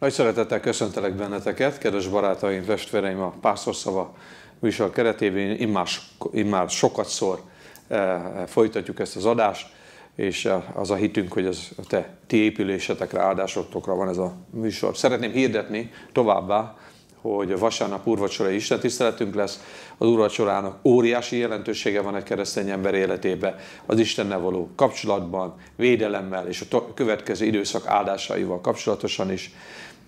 Nagy szeretettel köszöntelek benneteket, kedves barátaim, testvéreim, a Pásztor Szava műsor keretében immár, immár sokat szor eh, folytatjuk ezt az adást, és eh, az a hitünk, hogy az a te ti épülésetekre, áldásotokra van ez a műsor. Szeretném hirdetni továbbá, hogy vasárnap úrvacsorai istentiszteletünk lesz. Az úrvacsorának óriási jelentősége van egy keresztény ember életébe, az Istennel való kapcsolatban, védelemmel és a következő időszak áldásaival kapcsolatosan is.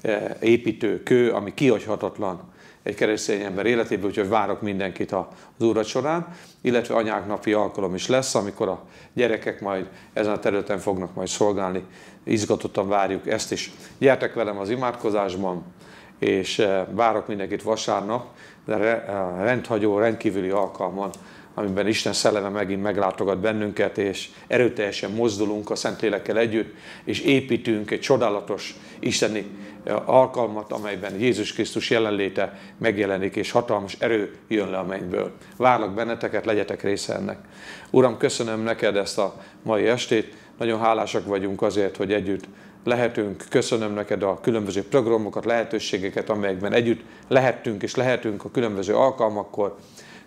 Eh, építő kő, ami kihagyhatatlan egy keresztény ember életében, úgyhogy várok mindenkit az úrad során, illetve anyák napi alkalom is lesz, amikor a gyerekek majd ezen a területen fognak majd szolgálni. Izgatottan várjuk ezt is. Gyertek velem az imádkozásban, és eh, várok mindenkit vasárnap, de eh, rendhagyó, rendkívüli alkalman, amiben Isten szelleme megint meglátogat bennünket, és erőteljesen mozdulunk a Szentlélekkel együtt, és építünk egy csodálatos isteni alkalmat, amelyben Jézus Krisztus jelenléte megjelenik, és hatalmas erő jön le a mennyből. Várlak benneteket, legyetek része ennek. Uram, köszönöm neked ezt a mai estét, nagyon hálásak vagyunk azért, hogy együtt lehetünk. Köszönöm neked a különböző programokat, lehetőségeket, amelyekben együtt lehettünk és lehetünk a különböző alkalmakkor.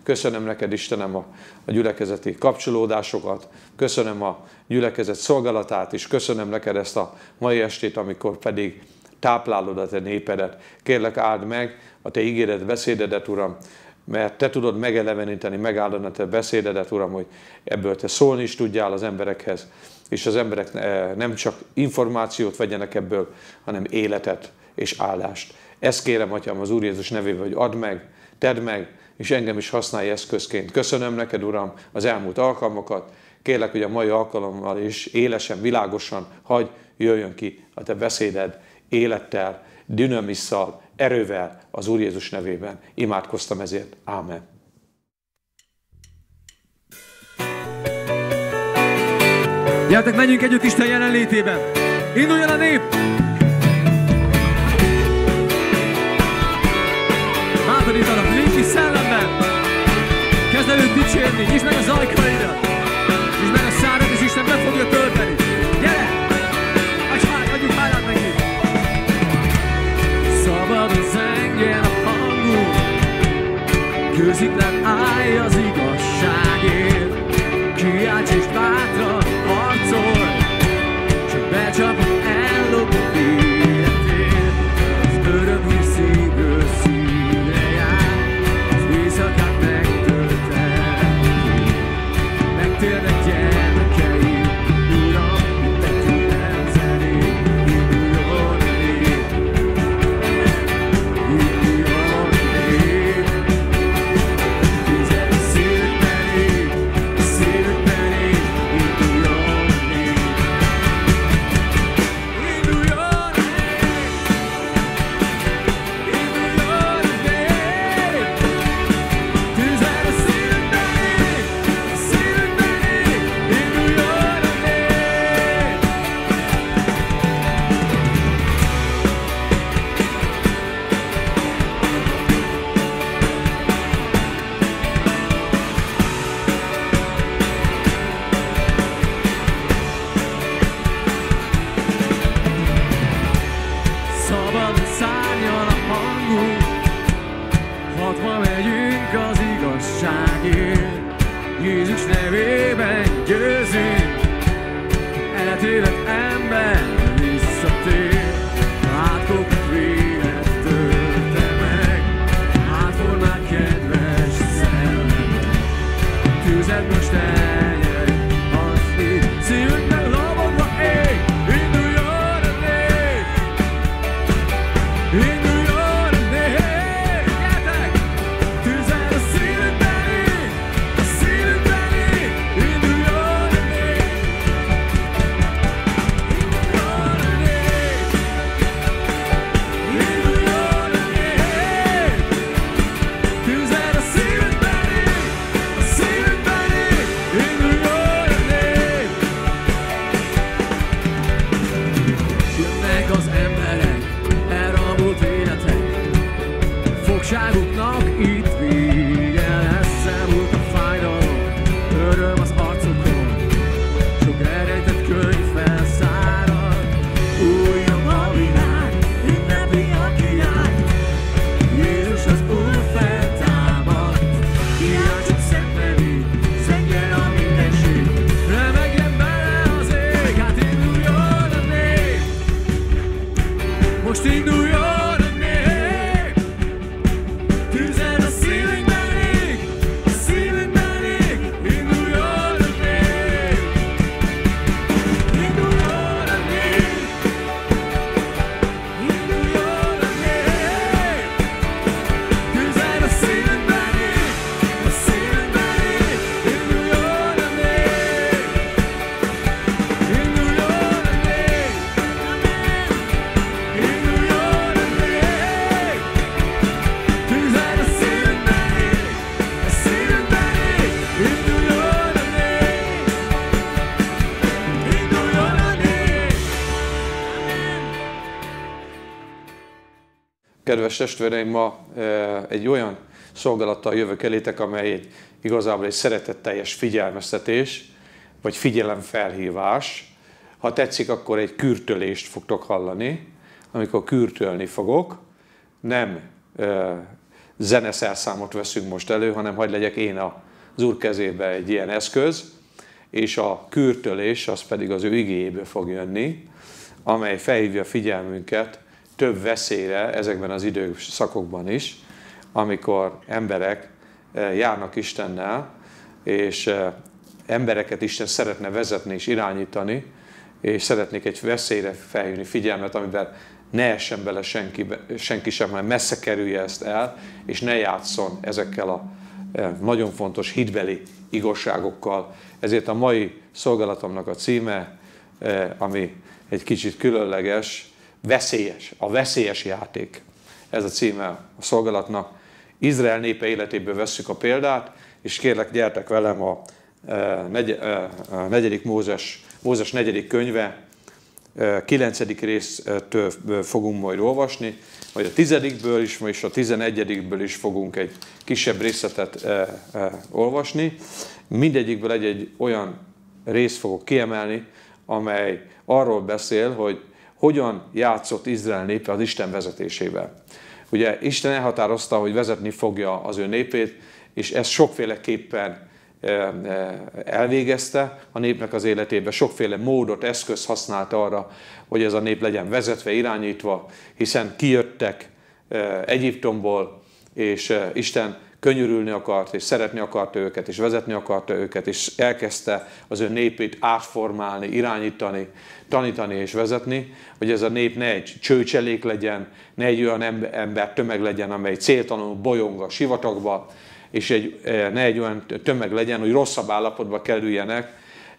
Köszönöm neked, Istenem, a, gyülekezeti kapcsolódásokat, köszönöm a gyülekezet szolgálatát, és köszönöm neked ezt a mai estét, amikor pedig táplálod a te népedet. Kérlek áld meg a te ígéret beszédedet, Uram, mert te tudod megeleveníteni, megáldani a te beszédedet, Uram, hogy ebből te szólni is tudjál az emberekhez, és az emberek eh, nem csak információt vegyenek ebből, hanem életet és állást. Ezt kérem, Atyám, az Úr Jézus nevében, hogy add meg, tedd meg, és engem is használj eszközként. Köszönöm neked, Uram, az elmúlt alkalmakat. Kérlek, hogy a mai alkalommal is élesen, világosan hagy jöjjön ki a te beszéded élettel, dinamisszal, erővel az Úr Jézus nevében. Imádkoztam ezért. Ámen. Gyertek, menjünk együtt Isten jelenlétében! Induljon a nép! nincs is szellemben! Kezd előtt dicsérni! Nyisd meg a zajkaidat! Nyisd meg a szárad, és Isten be fogja Musik kedves testvéreim, ma e, egy olyan szolgálattal jövök elétek, amely igazából egy szeretetteljes figyelmeztetés, vagy figyelemfelhívás. Ha tetszik, akkor egy kürtölést fogtok hallani, amikor kürtölni fogok. Nem e, zeneszerszámot veszünk most elő, hanem hagyd legyek én az úr kezébe egy ilyen eszköz, és a kürtölés az pedig az ő igéjéből fog jönni, amely felhívja figyelmünket több veszélyre ezekben az időszakokban is, amikor emberek eh, járnak Istennel, és eh, embereket Isten szeretne vezetni és irányítani, és szeretnék egy veszélyre felhívni figyelmet, amiben ne essen bele senki, senki sem, mert messze kerülje ezt el, és ne játszon ezekkel a eh, nagyon fontos hitbeli igazságokkal. Ezért a mai szolgálatomnak a címe, ami egy kicsit különleges, Veszélyes, a veszélyes játék. Ez a címe a szolgálatnak. Izrael népe életéből vesszük a példát, és kérlek, gyertek velem a, e, e, negyedik Mózes, Mózes negyedik könyve, e, kilencedik résztől fogunk majd olvasni, vagy a tizedikből is, és a tizenegyedikből is fogunk egy kisebb részletet olvasni. Mindegyikből egy-egy olyan részt fogok kiemelni, amely arról beszél, hogy hogyan játszott Izrael népe az Isten vezetésével. Ugye Isten elhatározta, hogy vezetni fogja az ő népét, és ezt sokféleképpen eh, eh, elvégezte a népnek az életébe, sokféle módot, eszköz használt arra, hogy ez a nép legyen vezetve, irányítva, hiszen kijöttek eh, Egyiptomból, és Isten könyörülni akart, és szeretni akarta őket, és vezetni akarta őket, és elkezdte az ő népét átformálni, irányítani, tanítani és vezetni, hogy ez a nép ne egy csőcselék legyen, ne egy olyan ember tömeg legyen, amely céltalanul bolyong a sivatagba, és egy, e, ne egy olyan tömeg legyen, hogy rosszabb állapotba kerüljenek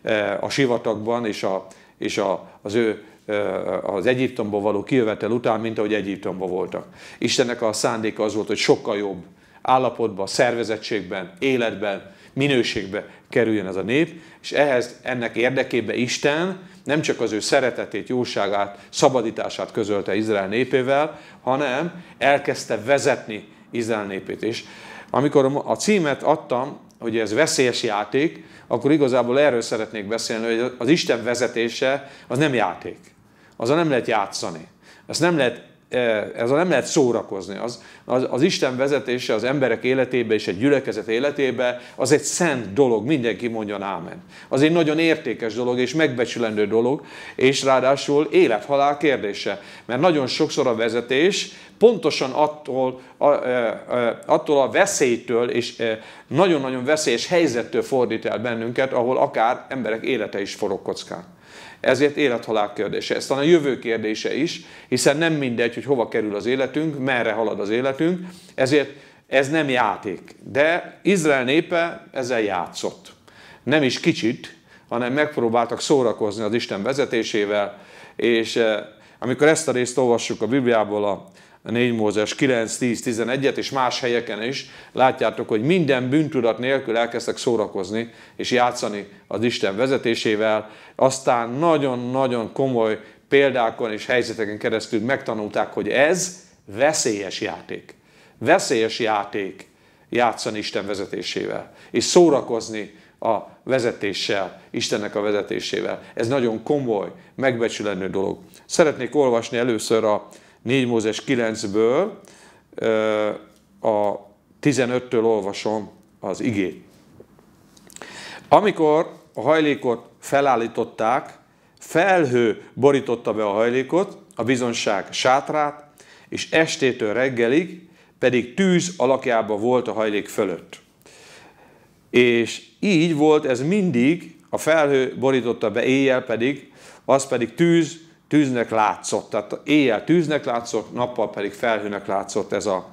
e, a sivatagban, és, a, és a, az ő e, az Egyiptomba való kijövetel után, mint ahogy Egyiptomba voltak. Istennek a szándéka az volt, hogy sokkal jobb állapotba, szervezettségben, életben, minőségbe kerüljön ez a nép, és ehhez ennek érdekében Isten nem csak az ő szeretetét, jóságát, szabadítását közölte Izrael népével, hanem elkezdte vezetni Izrael népét. És amikor a címet adtam, hogy ez veszélyes játék, akkor igazából erről szeretnék beszélni, hogy az Isten vezetése az nem játék. Azzal nem lehet játszani. Ezt nem lehet E, ez a nem lehet szórakozni. Az, az, az Isten vezetése az emberek életébe és egy gyülekezet életébe, az egy szent dolog, mindenki mondjon ámen. Az egy nagyon értékes dolog és megbecsülendő dolog, és ráadásul élethalál kérdése. Mert nagyon sokszor a vezetés pontosan attól a, e, e, attól a veszélytől és nagyon-nagyon veszélyes helyzettől fordít el bennünket, ahol akár emberek élete is forog kockán. Ezért élethalál kérdése. Ez talán a jövő kérdése is, hiszen nem mindegy, hogy hova kerül az életünk, merre halad az életünk, ezért ez nem játék. De Izrael népe ezzel játszott. Nem is kicsit, hanem megpróbáltak szórakozni az Isten vezetésével, és eh, amikor ezt a részt olvassuk a Bibliából a 4 Mózes 9, 10, 11-et és más helyeken is, látjátok, hogy minden bűntudat nélkül elkezdtek szórakozni és játszani az Isten vezetésével, aztán nagyon-nagyon komoly példákon és helyzeteken keresztül megtanulták, hogy ez veszélyes játék. Veszélyes játék játszani Isten vezetésével, és szórakozni a vezetéssel, Istennek a vezetésével. Ez nagyon komoly, megbecsülendő dolog. Szeretnék olvasni először a 4 Mózes 9-ből a 15-től olvasom az igét. Amikor a hajlékot felállították, felhő borította be a hajlékot, a bizonság sátrát, és estétől reggelig pedig tűz alakjában volt a hajlék fölött. És így volt ez mindig, a felhő borította be éjjel pedig, az pedig tűz tűznek látszott, tehát éjjel tűznek látszott, nappal pedig felhőnek látszott ez a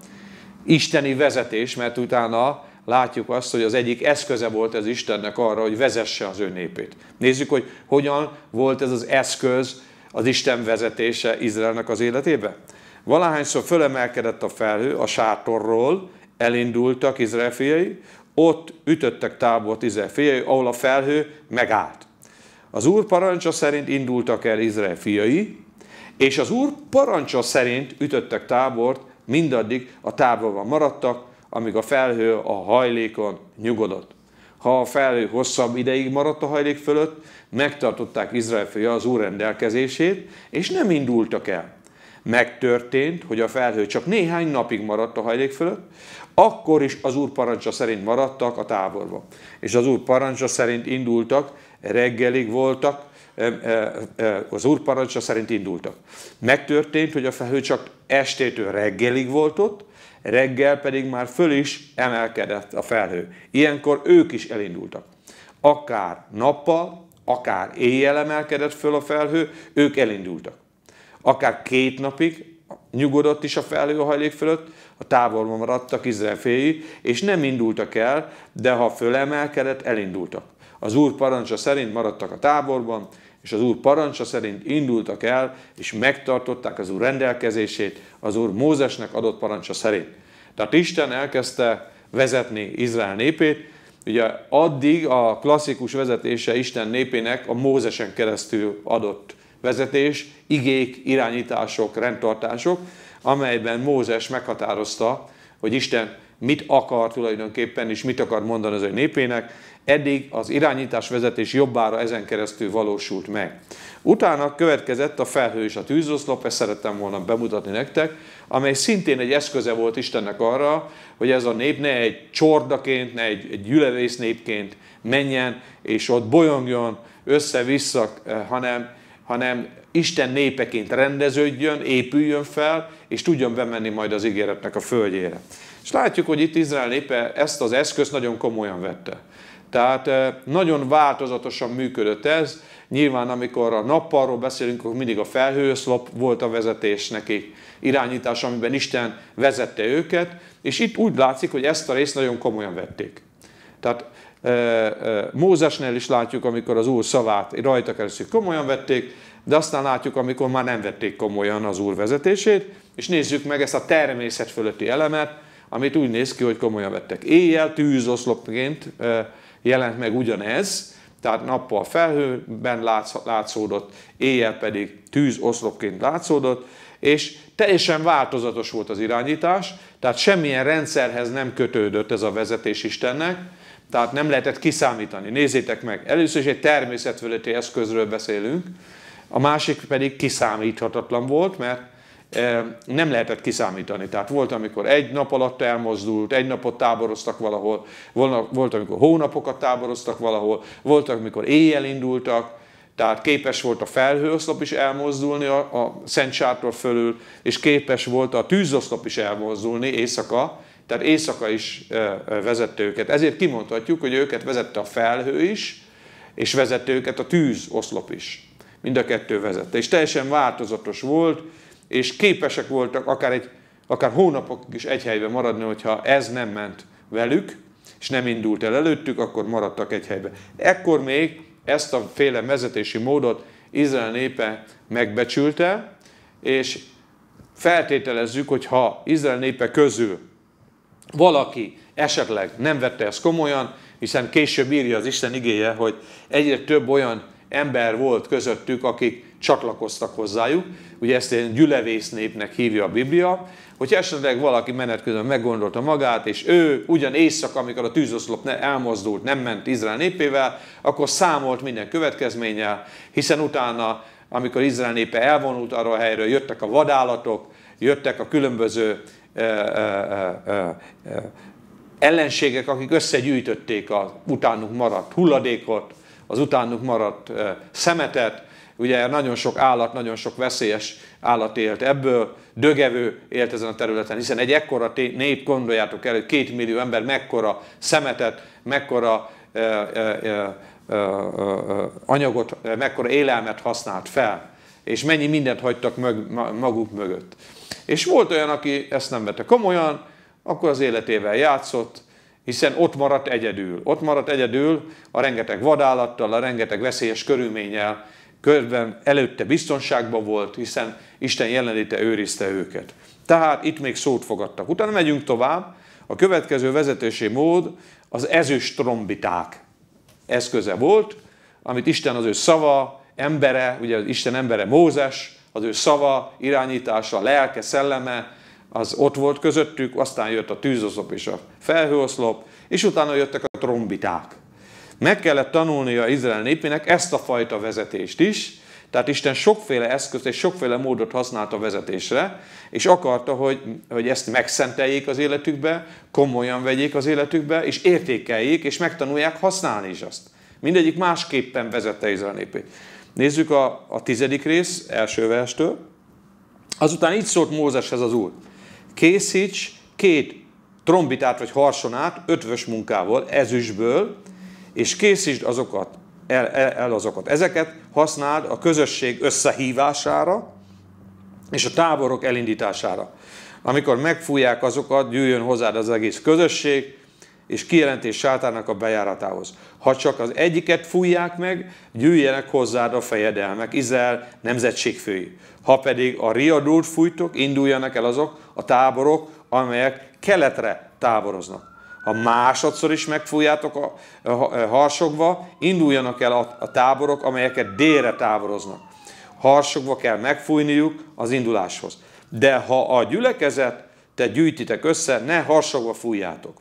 isteni vezetés, mert utána látjuk azt, hogy az egyik eszköze volt ez Istennek arra, hogy vezesse az ő népét. Nézzük, hogy hogyan volt ez az eszköz az Isten vezetése Izraelnek az életébe. Valahányszor fölemelkedett a felhő a sátorról, elindultak Izrael fiai, ott ütöttek tábort Izrael fiai, ahol a felhő megállt. Az Úr parancsa szerint indultak el Izrael fiai, és az Úr parancsa szerint ütöttek tábort, mindaddig a táborban maradtak, amíg a felhő a hajlékon nyugodott. Ha a felhő hosszabb ideig maradt a hajlék fölött, megtartották Izrael fia az Úr rendelkezését, és nem indultak el. Megtörtént, hogy a felhő csak néhány napig maradt a hajlék fölött, akkor is az Úr parancsa szerint maradtak a táborba. És az Úr parancsa szerint indultak, reggelig voltak, az úr parancsa szerint indultak. Megtörtént, hogy a felhő csak estétől reggelig volt ott, reggel pedig már föl is emelkedett a felhő. Ilyenkor ők is elindultak. Akár nappal, akár éjjel emelkedett föl a felhő, ők elindultak. Akár két napig nyugodott is a felhő a hajlék fölött, a távolban maradtak Izrael és nem indultak el, de ha fölemelkedett, elindultak az Úr parancsa szerint maradtak a táborban, és az Úr parancsa szerint indultak el, és megtartották az Úr rendelkezését, az Úr Mózesnek adott parancsa szerint. Tehát Isten elkezdte vezetni Izrael népét, Ugye addig a klasszikus vezetése Isten népének a Mózesen keresztül adott vezetés, igék, irányítások, rendtartások, amelyben Mózes meghatározta, hogy Isten mit akar tulajdonképpen, és mit akar mondani az ő népének, Eddig az irányítás vezetés jobbára ezen keresztül valósult meg. Utána következett a felhő és a tűzoszlop, ezt szerettem volna bemutatni nektek, amely szintén egy eszköze volt Istennek arra, hogy ez a nép ne egy csordaként, ne egy, egy gyülevész népként menjen, és ott bolyongjon össze-vissza, hanem, hanem Isten népeként rendeződjön, épüljön fel, és tudjon bemenni majd az ígéretnek a földjére. És látjuk, hogy itt Izrael népe ezt az eszközt nagyon komolyan vette. Tehát eh, nagyon változatosan működött ez. Nyilván, amikor a nappalról beszélünk, akkor mindig a felhőszlop volt a vezetés neki, irányítás, amiben Isten vezette őket, és itt úgy látszik, hogy ezt a részt nagyon komolyan vették. Tehát eh, eh, Mózesnél is látjuk, amikor az Úr szavát rajta keresztül komolyan vették, de aztán látjuk, amikor már nem vették komolyan az Úr vezetését, és nézzük meg ezt a természet fölötti elemet, amit úgy néz ki, hogy komolyan vettek. Éjjel tűzoszlopként jelent meg ugyanez, tehát nappal felhőben látsz, látszódott, éjjel pedig tűz oszlopként látszódott, és teljesen változatos volt az irányítás, tehát semmilyen rendszerhez nem kötődött ez a vezetés Istennek, tehát nem lehetett kiszámítani. Nézzétek meg, először is egy természetfölötti eszközről beszélünk, a másik pedig kiszámíthatatlan volt, mert nem lehetett kiszámítani. Tehát volt, amikor egy nap alatt elmozdult, egy napot táboroztak valahol, volt, amikor hónapokat táboroztak valahol, voltak, amikor éjjel indultak, tehát képes volt a felhőoszlop is elmozdulni a, a Szent Sártól fölül, és képes volt a tűzoszlop is elmozdulni éjszaka, tehát éjszaka is vezette őket. Ezért kimondhatjuk, hogy őket vezette a felhő is, és vezette őket a tűzoszlop is. Mind a kettő vezette. És teljesen változatos volt, és képesek voltak akár, egy, akár hónapokig is egy helyben maradni, hogyha ez nem ment velük, és nem indult el előttük, akkor maradtak egy helyben. Ekkor még ezt a féle vezetési módot Izrael népe megbecsülte, és feltételezzük, hogy ha Izrael népe közül valaki esetleg nem vette ezt komolyan, hiszen később írja az Isten igéje, hogy egyre több olyan ember volt közöttük, akik csatlakoztak hozzájuk. Ugye ezt egy gyülevész népnek hívja a Biblia, hogy esetleg valaki menet közben meggondolta magát, és ő ugyan éjszaka, amikor a tűzoszlop elmozdult, nem ment Izrael népével, akkor számolt minden következménnyel, hiszen utána, amikor Izrael népe elvonult arra a helyről, jöttek a vadállatok, jöttek a különböző eh, eh, eh, ellenségek, akik összegyűjtötték az utánuk maradt hulladékot, az utánuk maradt szemetet, Ugye nagyon sok állat, nagyon sok veszélyes állat élt ebből, dögevő élt ezen a területen, hiszen egy ekkora nép, gondoljátok el, hogy két millió ember mekkora szemetet, mekkora e, e, e, e, e anyagot, e, mekkora élelmet használt fel, és mennyi mindent hagytak mög, maguk mögött. És volt olyan, aki ezt nem vette komolyan, akkor az életével játszott, hiszen ott maradt egyedül. Ott maradt egyedül a rengeteg vadállattal, a rengeteg veszélyes körülménnyel, körben előtte biztonságban volt, hiszen Isten jelenléte őrizte őket. Tehát itt még szót fogadtak. Utána megyünk tovább. A következő vezetési mód az ezüst trombiták eszköze volt, amit Isten az ő szava, embere, ugye az Isten embere Mózes, az ő szava, irányítása, lelke, szelleme, az ott volt közöttük, aztán jött a tűzoszlop és a felhőoszlop, és utána jöttek a trombiták. Meg kellett tanulnia Izrael népének ezt a fajta vezetést is, tehát Isten sokféle eszközt és sokféle módot használt a vezetésre, és akarta, hogy, hogy ezt megszenteljék az életükbe, komolyan vegyék az életükbe, és értékeljék, és megtanulják használni is azt. Mindegyik másképpen vezette Izrael népét. Nézzük a, a tizedik rész, első verstől. Azután így szólt Mózeshez az Úr. Készíts két trombitát vagy harsonát ötvös munkával, ezüstből, és készítsd azokat, el, el, el azokat. Ezeket használd a közösség összehívására és a táborok elindítására. Amikor megfújják azokat, gyűjjön hozzád az egész közösség, és kijelentés sátának a bejáratához. Ha csak az egyiket fújják meg, gyűjjenek hozzád a fejedelmek, Izrael nemzetségfői. Ha pedig a riadót fújtok, induljanak el azok a táborok, amelyek keletre táboroznak ha másodszor is megfújjátok a, harsogva, induljanak el a, táborok, amelyeket délre táboroznak. Harsogva kell megfújniuk az induláshoz. De ha a gyülekezet te gyűjtitek össze, ne harsogva fújjátok.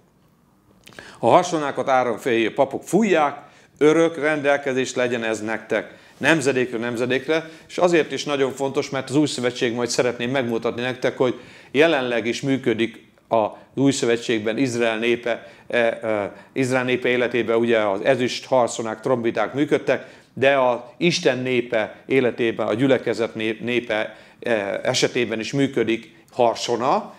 Ha hasonákat áramféljé papok fújják, örök rendelkezés legyen ez nektek, nemzedékre nemzedékre, és azért is nagyon fontos, mert az új szövetség majd szeretném megmutatni nektek, hogy jelenleg is működik az új szövetségben Izrael népe, e, e, Izrael népe életében ugye az ezüst harszonák, trombiták működtek, de a Isten népe életében, a gyülekezet népe e, esetében is működik harsona,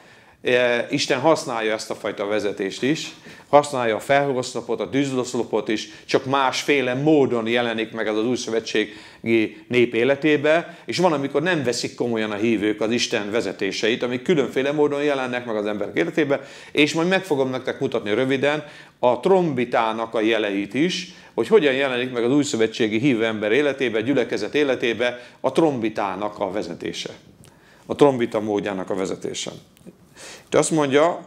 Eh, Isten használja ezt a fajta vezetést is, használja a felhoroszlopot, a tűzloszlopot is, csak másféle módon jelenik meg az az új szövetségi nép életébe, és van, amikor nem veszik komolyan a hívők az Isten vezetéseit, amik különféle módon jelennek meg az ember életébe, és majd meg fogom nektek mutatni röviden a trombitának a jeleit is, hogy hogyan jelenik meg az új szövetségi hívő ember életébe, gyülekezet életébe a trombitának a vezetése. A trombita módjának a vezetése. Itt azt mondja,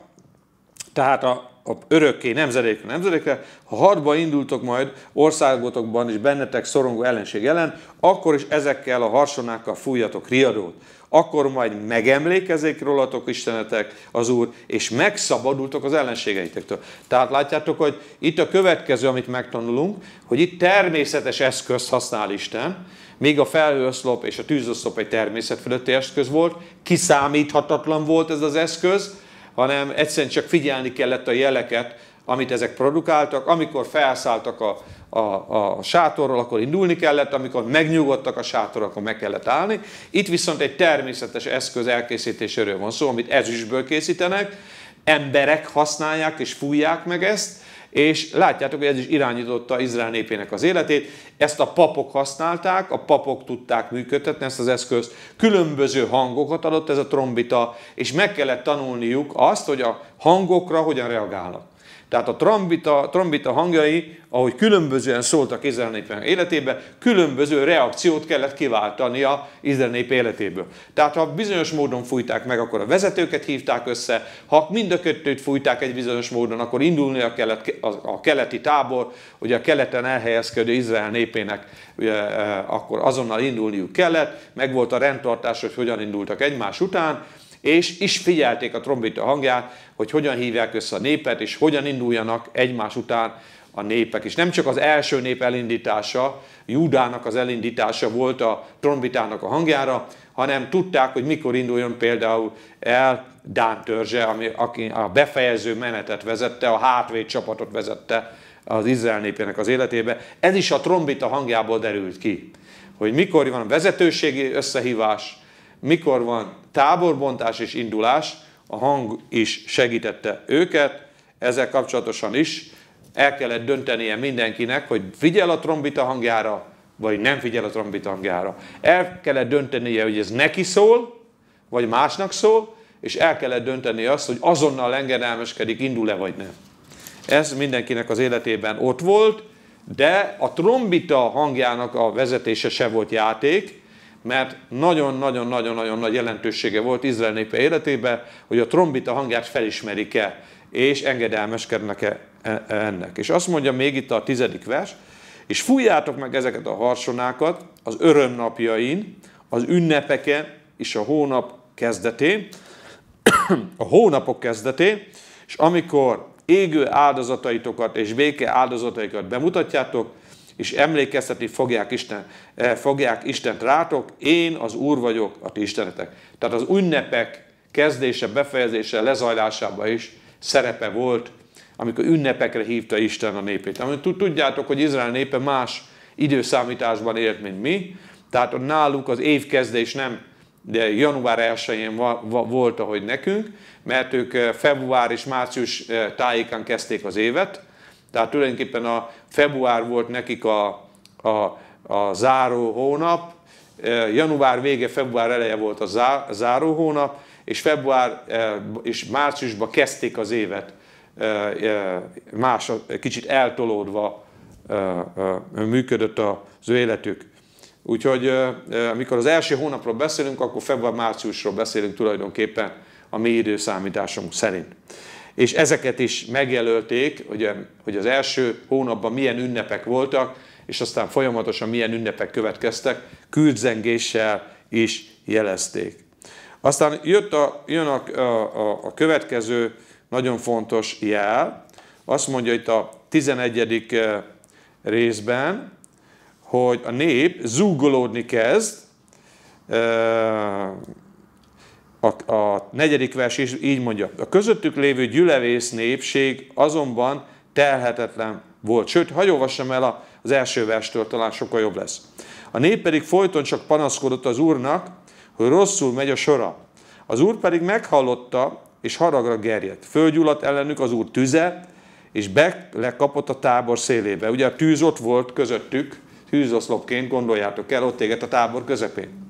tehát a, a örökké nemzedékre, nemzedékre, ha harcba indultok majd országotokban is bennetek szorongó ellenség ellen, akkor is ezekkel a harsonákkal fújjatok riadót. Akkor majd megemlékezik rólatok istenetek az Úr, és megszabadultok az ellenségeitektől. Tehát látjátok, hogy itt a következő, amit megtanulunk, hogy itt természetes eszközt használ Isten, még a felhőoszlop és a tűzoszlop egy természetfölötti eszköz volt, kiszámíthatatlan volt ez az eszköz, hanem egyszerűen csak figyelni kellett a jeleket, amit ezek produkáltak. Amikor felszálltak a, a, a sátorról, akkor indulni kellett, amikor megnyugodtak a sátor, akkor meg kellett állni. Itt viszont egy természetes eszköz elkészítéséről van szó, amit ezüstből készítenek, emberek használják és fújják meg ezt, és látjátok, hogy ez is irányította Izrael népének az életét. Ezt a papok használták, a papok tudták működtetni ezt az eszközt. Különböző hangokat adott ez a trombita, és meg kellett tanulniuk azt, hogy a hangokra hogyan reagálnak. Tehát a trombita, trombita hangjai, ahogy különbözően szóltak Izrael népének életébe, különböző reakciót kellett kiváltania Izrael nép életéből. Tehát ha bizonyos módon fújták meg, akkor a vezetőket hívták össze, ha mind a kettőt fújták egy bizonyos módon, akkor indulnia kellett a keleti tábor, hogy a keleten elhelyezkedő Izrael népének ugye, eh, akkor azonnal indulniuk kellett, meg volt a rendtartás, hogy hogyan indultak egymás után, és is figyelték a trombita hangját, hogy hogyan hívják össze a népet, és hogyan induljanak egymás után a népek. És nem csak az első nép elindítása, Júdának az elindítása volt a trombitának a hangjára, hanem tudták, hogy mikor induljon például el Dán törzse, ami, aki a befejező menetet vezette, a hátvéd csapatot vezette az Izrael népének az életébe. Ez is a trombita hangjából derült ki, hogy mikor van a vezetőségi összehívás, mikor van táborbontás és indulás, a hang is segítette őket, ezzel kapcsolatosan is el kellett döntenie mindenkinek, hogy figyel a trombita hangjára, vagy nem figyel a trombita hangjára. El kellett döntenie, hogy ez neki szól, vagy másnak szól, és el kellett dönteni azt, hogy azonnal engedelmeskedik, indul-e vagy nem. Ez mindenkinek az életében ott volt, de a trombita hangjának a vezetése se volt játék, mert nagyon-nagyon-nagyon-nagyon nagy jelentősége volt Izrael népe életébe, hogy a trombita hangját felismerik-e, és engedelmeskednek-e e, e, ennek. És azt mondja még itt a tizedik vers, és fújjátok meg ezeket a harsonákat az örömnapjain, az ünnepeken és a hónap kezdetén, a hónapok kezdetén, és amikor égő áldozataitokat és béke áldozataikat bemutatjátok, és emlékeztetni fogják, Isten, eh, fogják Istent rátok, én az Úr vagyok, a ti Istenetek. Tehát az ünnepek kezdése, befejezése, lezajlásába is szerepe volt, amikor ünnepekre hívta Isten a népét. Amit tudjátok, hogy Izrael népe más időszámításban élt, mint mi, tehát náluk az évkezdés nem de január 1-én volt, ahogy nekünk, mert ők eh, február és március eh, tájékán kezdték az évet, tehát tulajdonképpen a február volt nekik a, a, a záró hónap, január vége, február eleje volt a záró hónap, és február és márciusban kezdték az évet más, kicsit eltolódva működött az ő életük. Úgyhogy amikor az első hónapról beszélünk, akkor február-márciusról beszélünk tulajdonképpen a mi időszámításunk szerint és ezeket is megjelölték, ugye, hogy az első hónapban milyen ünnepek voltak, és aztán folyamatosan milyen ünnepek következtek, küldzengéssel is jelezték. Aztán jött a, jön a, a, a következő nagyon fontos jel, azt mondja itt a 11. Eh, részben, hogy a nép zúgolódni kezd, eh, a, a negyedik vers is így mondja, a közöttük lévő gyülevész népség azonban telhetetlen volt. Sőt, ha olvassam el az első verstől, talán sokkal jobb lesz. A nép pedig folyton csak panaszkodott az úrnak, hogy rosszul megy a sora. Az úr pedig meghallotta, és haragra gerjedt. Fölgyulladt ellenük az úr tüze, és belekapott a tábor szélébe. Ugye a tűz ott volt közöttük, tűzoszlopként, gondoljátok el, ott éget a tábor közepén.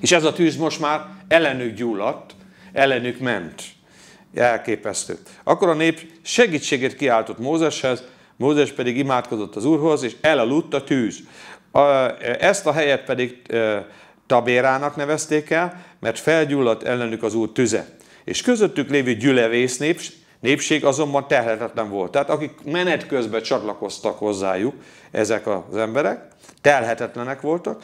És ez a tűz most már ellenük gyulladt, ellenük ment. Elképesztő. Akkor a nép segítségét kiáltott Mózeshez, Mózes pedig imádkozott az Úrhoz, és elaludt a tűz. Ezt a helyet pedig e, Tabérának nevezték el, mert felgyulladt ellenük az Úr tüze. És közöttük lévő gyülevész nép, népség azonban telhetetlen volt. Tehát akik menet közben csatlakoztak hozzájuk, ezek az emberek, telhetetlenek voltak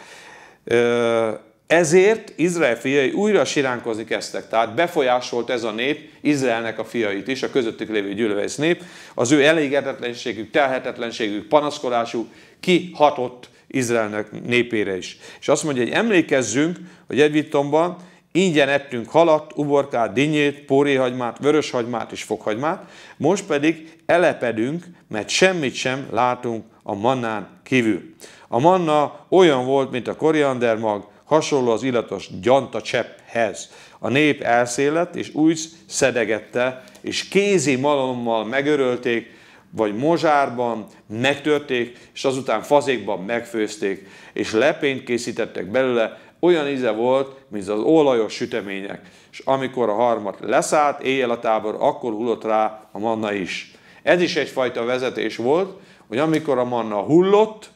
ezért Izrael fiai újra siránkozni kezdtek. Tehát befolyásolt ez a nép Izraelnek a fiait is, a közöttük lévő gyűlövész nép. Az ő elégedetlenségük, telhetetlenségük, panaszkodásuk kihatott Izraelnek népére is. És azt mondja, hogy emlékezzünk, hogy Egyiptomban ingyen ettünk halat, uborkát, dinnyét, póréhagymát, vöröshagymát és fokhagymát, most pedig elepedünk, mert semmit sem látunk a mannán kívül. A manna olyan volt, mint a koriandermag, hasonló az illatos gyanta csepphez. A nép elszélett, és úgy szedegette, és kézi malommal megörölték, vagy mozsárban megtörték, és azután fazékban megfőzték, és lepényt készítettek belőle, olyan íze volt, mint az olajos sütemények. És amikor a harmat leszállt éjjel a tábor, akkor hullott rá a manna is. Ez is egyfajta vezetés volt, hogy amikor a manna hullott,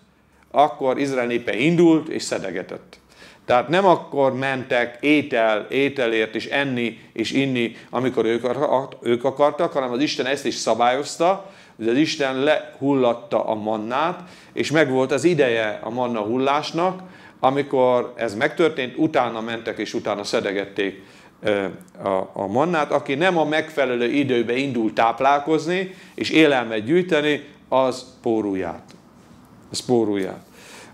akkor Izrael népe indult és szedegetett. Tehát nem akkor mentek étel, ételért és enni és inni, amikor ők, ők akartak, hanem az Isten ezt is szabályozta, hogy az Isten lehullatta a mannát, és megvolt az ideje a manna hullásnak, amikor ez megtörtént, utána mentek és utána szedegették a, mannát. Aki nem a megfelelő időbe indul táplálkozni és élelmet gyűjteni, az pórulját. Az pórulját.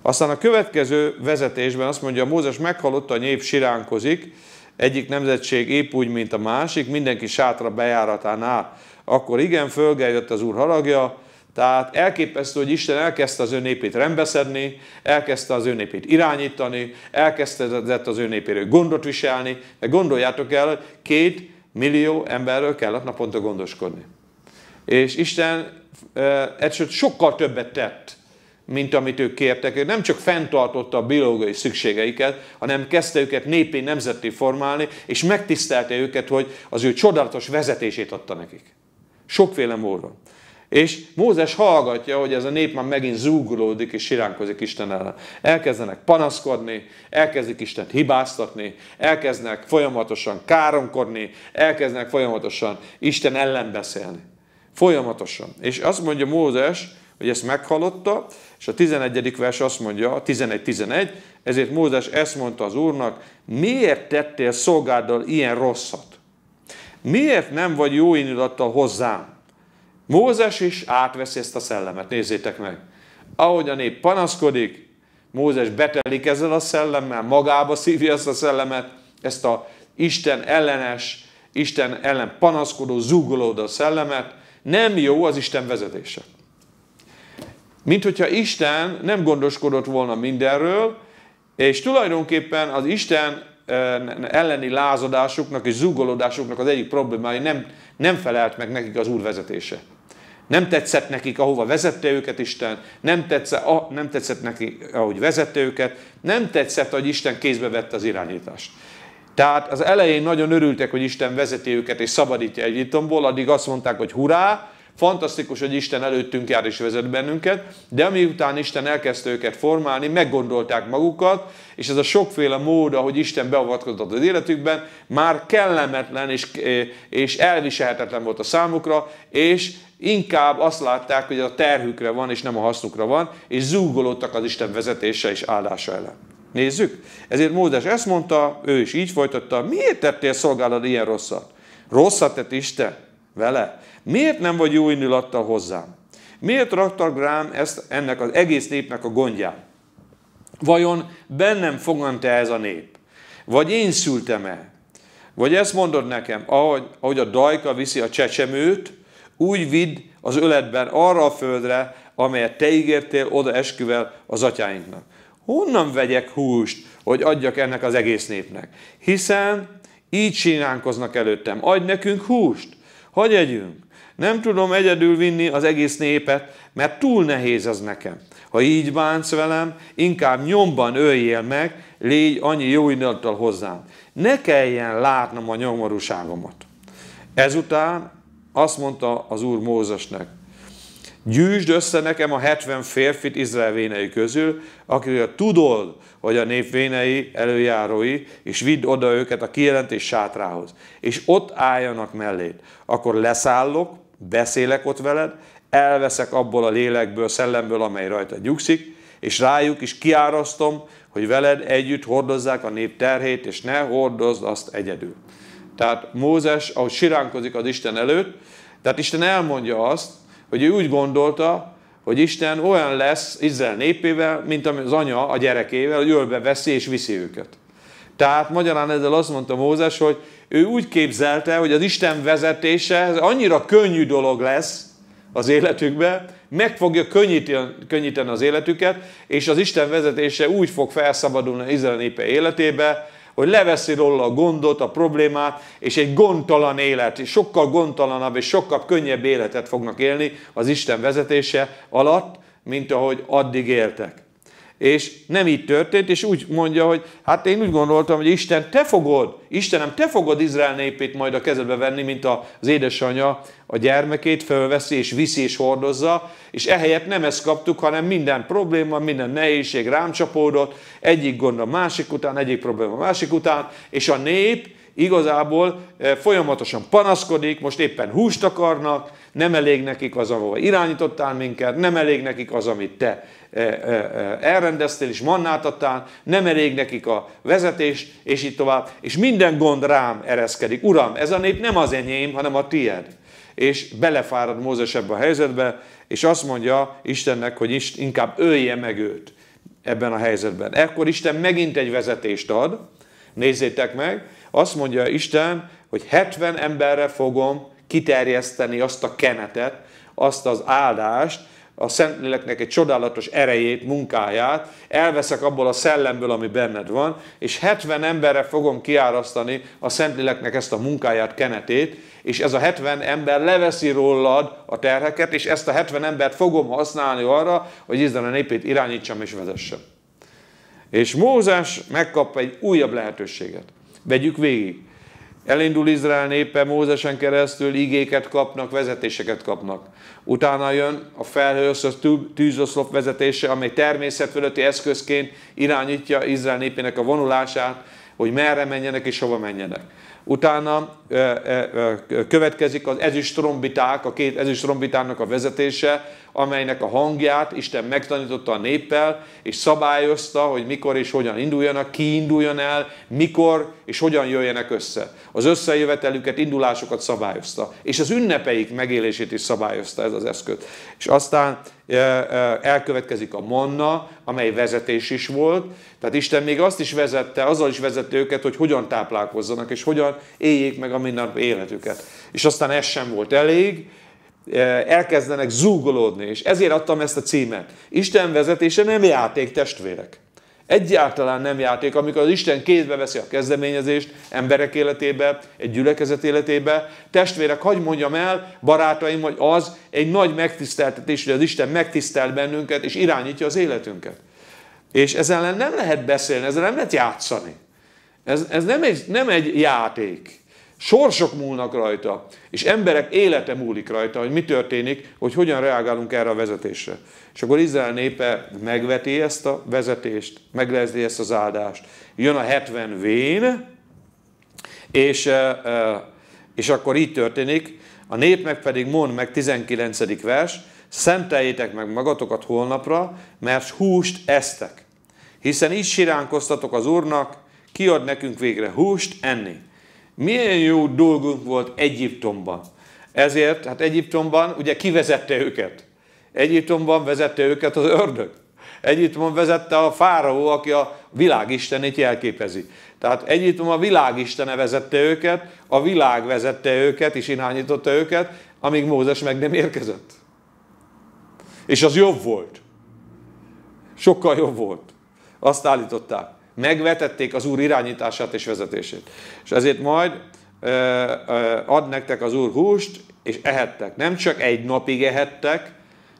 Aztán a következő vezetésben azt mondja, Mózes meghalott, a nép siránkozik, egyik nemzetség épp úgy, mint a másik, mindenki sátra bejáratánál. Akkor igen, fölgejött az úr halagja, tehát elképesztő, hogy Isten elkezdte az ő népét rendbeszedni, elkezdte az ő népét irányítani, elkezdte az ő népéről gondot viselni, de gondoljátok el, két millió emberről kellett naponta gondoskodni. És Isten eh, egyszerűen sokkal többet tett, mint amit ők kértek. nem csak fenntartotta a biológiai szükségeiket, hanem kezdte őket népé nemzeti formálni, és megtisztelte őket, hogy az ő csodálatos vezetését adta nekik. Sokféle módon. És Mózes hallgatja, hogy ez a nép már megint zúgulódik és siránkozik Isten ellen. Elkezdenek panaszkodni, elkezdik Istent hibáztatni, elkezdenek folyamatosan káromkodni, elkezdenek folyamatosan Isten ellen beszélni. Folyamatosan. És azt mondja Mózes, hogy ezt meghallotta, és a 11. vers azt mondja, 11-11, ezért Mózes ezt mondta az úrnak, miért tettél szolgáddal ilyen rosszat? Miért nem vagy jó indulattal hozzám? Mózes is átveszi ezt a szellemet, nézzétek meg. Ahogy a nép panaszkodik, Mózes betelik ezzel a szellemmel, magába szívja ezt a szellemet, ezt a Isten ellenes, Isten ellen panaszkodó, zúgolódó szellemet, nem jó az Isten vezetése. Mint hogyha Isten nem gondoskodott volna mindenről, és tulajdonképpen az Isten eh, elleni lázadásuknak és zúgolódásuknak az egyik problémája nem, nem felelt meg nekik az Úr vezetése. Nem tetszett nekik, ahova vezette őket Isten, nem tetszett, a nem tetszett neki, ahogy vezette őket, nem tetszett, hogy Isten kézbe vette az irányítást. Tehát az elején nagyon örültek, hogy Isten vezeti őket és szabadítja Egyiptomból, addig azt mondták, hogy hurrá, Fantasztikus, hogy Isten előttünk jár és vezet bennünket, de amiután Isten elkezdte őket formálni, meggondolták magukat, és ez a sokféle mód, ahogy Isten beavatkozott az életükben, már kellemetlen és, eh, és elviselhetetlen volt a számukra, és inkább azt látták, hogy a terhükre van, és nem a hasznukra van, és zúgolódtak az Isten vezetése és áldása ellen. Nézzük. Ezért Mózes ezt mondta, ő is így folytatta, miért tettél szolgálat ilyen rosszat? Rosszat tett Isten vele? Miért nem vagy jó indulattal hozzám? Miért raktak rám ezt, ennek az egész népnek a gondját? Vajon bennem fogant-e ez a nép? Vagy én szültem-e? Vagy ezt mondod nekem, ahogy, ahogy a dajka viszi a csecsemőt, úgy vidd az öletben arra a földre, amelyet te ígértél oda esküvel az atyáinknak. Honnan vegyek húst, hogy adjak ennek az egész népnek? Hiszen így csinálkoznak előttem. Adj nekünk húst! Hogy együnk? Nem tudom egyedül vinni az egész népet, mert túl nehéz az nekem. Ha így bánsz velem, inkább nyomban öljél meg, légy annyi jó indulattal hozzám. Ne kelljen látnom a nyomorúságomat. Ezután azt mondta az Úr Mózesnek, Gyűjtsd össze nekem a 70 férfit Izrael vénei közül, akikről tudod, hogy a nép vénei előjárói, és vidd oda őket a kijelentés sátrához. És ott álljanak melléd. Akkor leszállok, beszélek ott veled, elveszek abból a lélekből, szellemből, amely rajta gyugszik, és rájuk is kiárasztom, hogy veled együtt hordozzák a nép terhét, és ne hordozd azt egyedül. Tehát Mózes, ahogy siránkozik az Isten előtt, tehát Isten elmondja azt, hogy ő úgy gondolta, hogy Isten olyan lesz Izrael népével, mint az anya a gyerekével, hogy ölbe veszi és viszi őket. Tehát magyarán ezzel azt mondta Mózes, hogy ő úgy képzelte, hogy az Isten vezetése ez annyira könnyű dolog lesz az életükbe, meg fogja könnyíteni az életüket, és az Isten vezetése úgy fog felszabadulni Izrael népe életébe, hogy leveszi róla a gondot, a problémát, és egy gondtalan élet, sokkal gondtalanabb és sokkal könnyebb életet fognak élni az Isten vezetése alatt, mint ahogy addig éltek és nem így történt, és úgy mondja, hogy hát én úgy gondoltam, hogy Isten, te fogod, Istenem, te fogod Izrael népét majd a kezedbe venni, mint az édesanyja a gyermekét felveszi és viszi, és hordozza, és ehelyett nem ezt kaptuk, hanem minden probléma, minden nehézség rám csapódott, egyik gond a másik után, egyik probléma a másik után, és a nép igazából eh, folyamatosan panaszkodik, most éppen húst akarnak, nem elég nekik az, ahova irányítottál minket, nem elég nekik az, amit te eh, eh, elrendeztél és mannát adtál, nem elég nekik a vezetés, és így tovább. És minden gond rám ereszkedik. Uram, ez a nép nem az enyém, hanem a tied. És belefárad Mózes ebbe a helyzetbe, és azt mondja Istennek, hogy inkább ölje meg őt ebben a helyzetben. Ekkor Isten megint egy vezetést ad, Nézzétek meg, azt mondja Isten, hogy 70 emberre fogom kiterjeszteni azt a kenetet, azt az áldást, a Szentléleknek egy csodálatos erejét, munkáját, elveszek abból a szellemből, ami benned van, és 70 emberre fogom kiárasztani a Szentléleknek ezt a munkáját, kenetét, és ez a 70 ember leveszi rólad a terheket, és ezt a 70 embert fogom használni arra, hogy Izrael népét irányítsam és vezessem. És Mózes megkap egy újabb lehetőséget. Vegyük végig. Elindul Izrael népe, Mózesen keresztül igéket kapnak, vezetéseket kapnak. Utána jön a felhőoszlop, tűzoszlop vezetése, amely fölötti eszközként irányítja Izrael népének a vonulását, hogy merre menjenek és hova menjenek. Utána következik az ezüst trombiták, a két ezüst trombitának a vezetése, amelynek a hangját Isten megtanította a néppel, és szabályozta, hogy mikor és hogyan induljanak, ki induljon el, mikor és hogyan jöjjenek össze. Az összejövetelüket, indulásokat szabályozta, és az ünnepeik megélését is szabályozta ez az eszköz. És aztán eh, eh, elkövetkezik a manna, amely vezetés is volt, tehát Isten még azt is vezette, azzal is vezette őket, hogy hogyan táplálkozzanak, és hogyan éljék meg a mindennapi életüket. És aztán ez sem volt elég, elkezdenek zúgolódni, és ezért adtam ezt a címet. Isten vezetése nem játék, testvérek. Egyáltalán nem játék, amikor az Isten kézbe veszi a kezdeményezést emberek életébe, egy gyülekezet életébe. Testvérek, hagy mondjam el, barátaim, hogy az egy nagy megtiszteltetés, hogy az Isten megtisztel bennünket, és irányítja az életünket. És ezzel nem lehet beszélni, ezzel nem lehet játszani. Ez, ez nem, egy, nem egy játék. Sorsok múlnak rajta, és emberek élete múlik rajta, hogy mi történik, hogy hogyan reagálunk erre a vezetésre. És akkor Izrael népe megveti ezt a vezetést, meglezdi ezt az áldást. Jön a 70 vén, és, eh, eh, és akkor így történik, a meg pedig mond meg 19. vers, szenteljétek meg magatokat holnapra, mert húst esztek. Hiszen így siránkoztatok az Úrnak, kiad nekünk végre húst enni. Milyen jó dolgunk volt Egyiptomban. Ezért, hát Egyiptomban ugye kivezette őket. Egyiptomban vezette őket az ördög. Egyiptomban vezette a fáraó, aki a világistenét jelképezi. Tehát Egyiptom a világistene vezette őket, a világ vezette őket és irányította őket, amíg Mózes meg nem érkezett. És az jobb volt. Sokkal jobb volt. Azt állították megvetették az Úr irányítását és vezetését. És ezért majd ad nektek az Úr húst, és ehettek. Nem csak egy napig ehettek,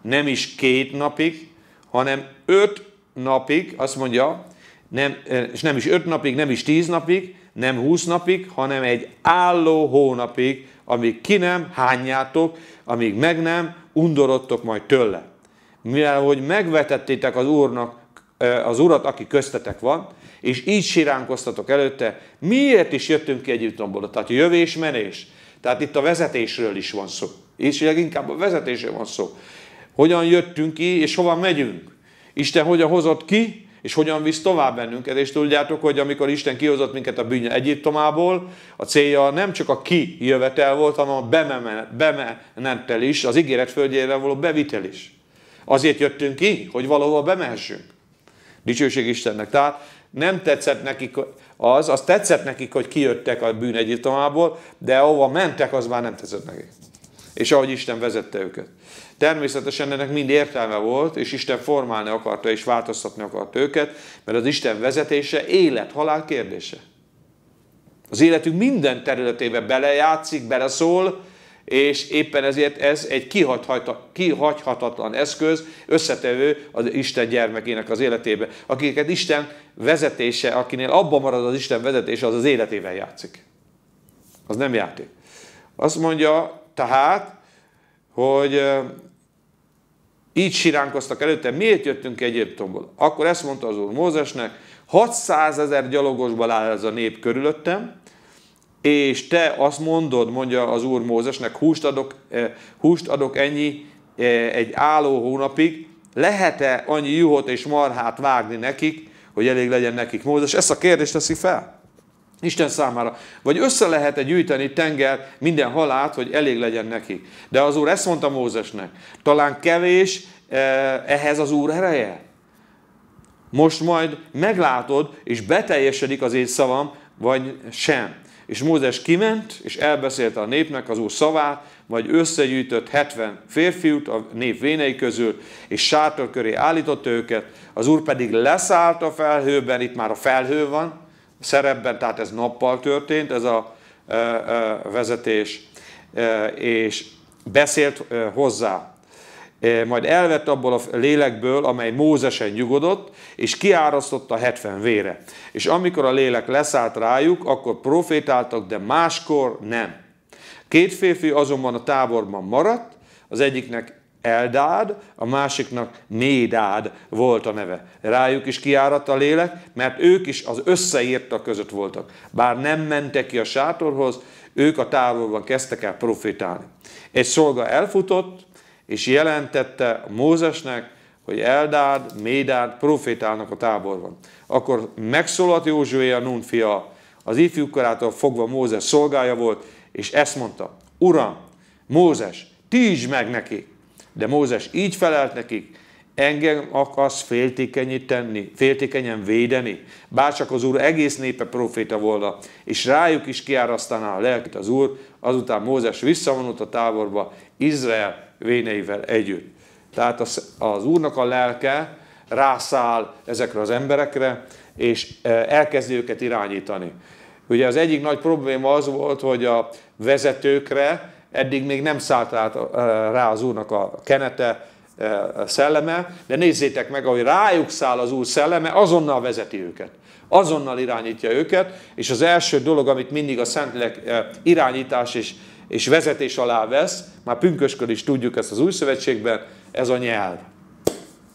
nem is két napig, hanem öt napig, azt mondja, nem, és nem is öt napig, nem is tíz napig, nem húsz napig, hanem egy álló hónapig, amíg ki nem hányjátok, amíg meg nem undorodtok majd tőle. Mivel, hogy megvetettétek az Úrnak, az Urat, aki köztetek van, és így siránkoztatok előtte, miért is jöttünk ki Egyiptomból, tehát jövés-menés. Tehát itt a vezetésről is van szó, és leginkább a vezetésről van szó. Hogyan jöttünk ki, és hova megyünk? Isten hogyan hozott ki, és hogyan visz tovább bennünket, és tudjátok, hogy amikor Isten kihozott minket a bűnye Egyiptomából, a célja nem csak a jövetel volt, hanem a bemenettel is, az ígéret földjére való bevitel is. Azért jöttünk ki, hogy valahova bemehessünk. Dicsőség Istennek. Tehát nem tetszett nekik az, az tetszett nekik, hogy kijöttek a bűn de ahova mentek, az már nem tetszett nekik. És ahogy Isten vezette őket. Természetesen ennek mind értelme volt, és Isten formálni akarta, és változtatni akarta őket, mert az Isten vezetése élet-halál kérdése. Az életük minden területébe belejátszik, beleszól, és éppen ezért ez egy kihagyhatatlan eszköz, összetevő az Isten gyermekének az életébe. Akiket Isten vezetése, akinél abban marad az Isten vezetése, az az életével játszik. Az nem játék. Azt mondja tehát, hogy így siránkoztak előtte, miért jöttünk Egyiptomból? Akkor ezt mondta az Úr Mózesnek, 600 ezer gyalogosban áll ez a nép körülöttem, és te azt mondod, mondja az Úr Mózesnek, húst adok, eh, húst adok ennyi eh, egy álló hónapig, lehet-e annyi juhot és marhát vágni nekik, hogy elég legyen nekik? Mózes ezt a kérdést teszi fel. Isten számára. Vagy össze lehet-e gyűjteni tenger minden halát, hogy elég legyen nekik. De az Úr ezt mondta Mózesnek. Talán kevés eh, ehhez az Úr ereje? Most majd meglátod, és beteljesedik az én szavam, vagy sem és Mózes kiment, és elbeszélte a népnek az Úr szavát, majd összegyűjtött 70 férfiút a nép vénei közül, és sátor köré állította őket, az Úr pedig leszállt a felhőben, itt már a felhő van, a szerepben, tehát ez nappal történt, ez a vezetés, és beszélt hozzá majd elvett abból a lélekből, amely Mózesen nyugodott, és kiárasztotta 70 vére. És amikor a lélek leszállt rájuk, akkor profétáltak, de máskor nem. Két férfi azonban a táborban maradt, az egyiknek Eldád, a másiknak Nédád volt a neve. Rájuk is kiáradt a lélek, mert ők is az összeírtak között voltak. Bár nem mentek ki a sátorhoz, ők a távolban kezdtek el profétálni. Egy szolga elfutott, és jelentette Mózesnek, hogy Eldád, Médád profétálnak a táborban. Akkor megszólalt Józsué a Nun fia, az ifjúkorától fogva Mózes szolgája volt, és ezt mondta, Uram, Mózes, títsd meg neki! De Mózes így felelt nekik, engem akarsz féltékenyíteni, féltékenyen védeni, bárcsak az Úr egész népe proféta volna, és rájuk is kiárasztaná a lelkét az Úr, azután Mózes visszavonult a táborba, Izrael véneivel együtt. Tehát az, az Úrnak a lelke rászáll ezekre az emberekre, és e, elkezdi őket irányítani. Ugye az egyik nagy probléma az volt, hogy a vezetőkre eddig még nem szállt rá e, az Úrnak a kenete, e, szelleme, de nézzétek meg, ahogy rájuk száll az Úr szelleme, azonnal vezeti őket. Azonnal irányítja őket, és az első dolog, amit mindig a Szentlélek irányítás és és vezetés alá vesz, már pünköskor is tudjuk ezt az új szövetségben, ez a nyelv.